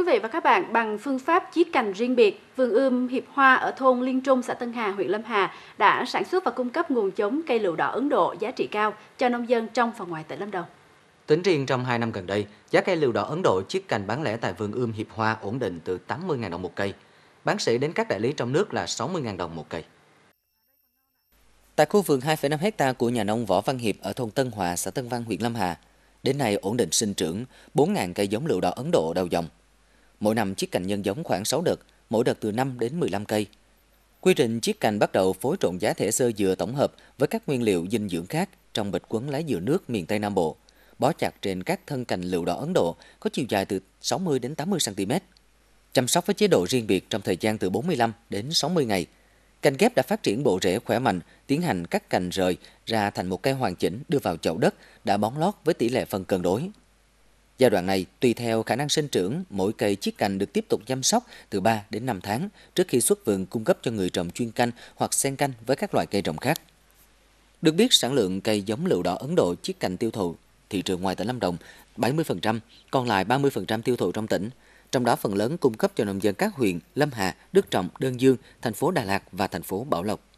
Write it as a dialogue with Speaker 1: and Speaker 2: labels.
Speaker 1: quý vị và các bạn, bằng phương pháp chiết cành riêng biệt, vườn ươm Hiệp Hoa ở thôn Liên Trung, xã Tân Hà, huyện Lâm Hà đã sản xuất và cung cấp nguồn giống cây lựu đỏ Ấn Độ giá trị cao cho nông dân trong và ngoài tỉnh Lâm Đồng.
Speaker 2: Tính riêng trong 2 năm gần đây, giá cây lựu đỏ Ấn Độ chiết cành bán lẻ tại vườn ươm Hiệp Hoa ổn định từ 80.000 đồng một cây. Bán sỉ đến các đại lý trong nước là 60.000 đồng một cây. Tại khu vườn 2,5 hecta của nhà nông Võ Văn Hiệp ở thôn Tân Hòa, xã Tân Văn, huyện Lâm Hà, đến nay ổn định sinh trưởng 4.000 cây giống lựu đỏ Ấn Độ đầu dòng. Mỗi năm chiếc cành nhân giống khoảng 6 đợt, mỗi đợt từ 5 đến 15 cây. Quy trình chiết cành bắt đầu phối trộn giá thể sơ dừa tổng hợp với các nguyên liệu dinh dưỡng khác trong bịch quấn lá dừa nước miền Tây Nam Bộ, bó chặt trên các thân cành lựu đỏ Ấn Độ có chiều dài từ 60 đến 80 cm. Chăm sóc với chế độ riêng biệt trong thời gian từ 45 đến 60 ngày. Cành ghép đã phát triển bộ rễ khỏe mạnh, tiến hành cắt cành rời ra thành một cây hoàn chỉnh đưa vào chậu đất đã bón lót với tỷ lệ phân cân đối. Giai đoạn này, tùy theo khả năng sinh trưởng, mỗi cây chiết cành được tiếp tục chăm sóc từ 3 đến 5 tháng trước khi xuất vườn cung cấp cho người trồng chuyên canh hoặc xen canh với các loại cây trồng khác. Được biết, sản lượng cây giống lựu đỏ Ấn Độ chiết cành tiêu thụ thị trường ngoài tỉnh Lâm Đồng 70%, còn lại 30% tiêu thụ trong tỉnh. Trong đó phần lớn cung cấp cho nông dân các huyện Lâm Hà, Đức Trọng, Đơn Dương, thành phố Đà Lạt và thành phố Bảo Lộc.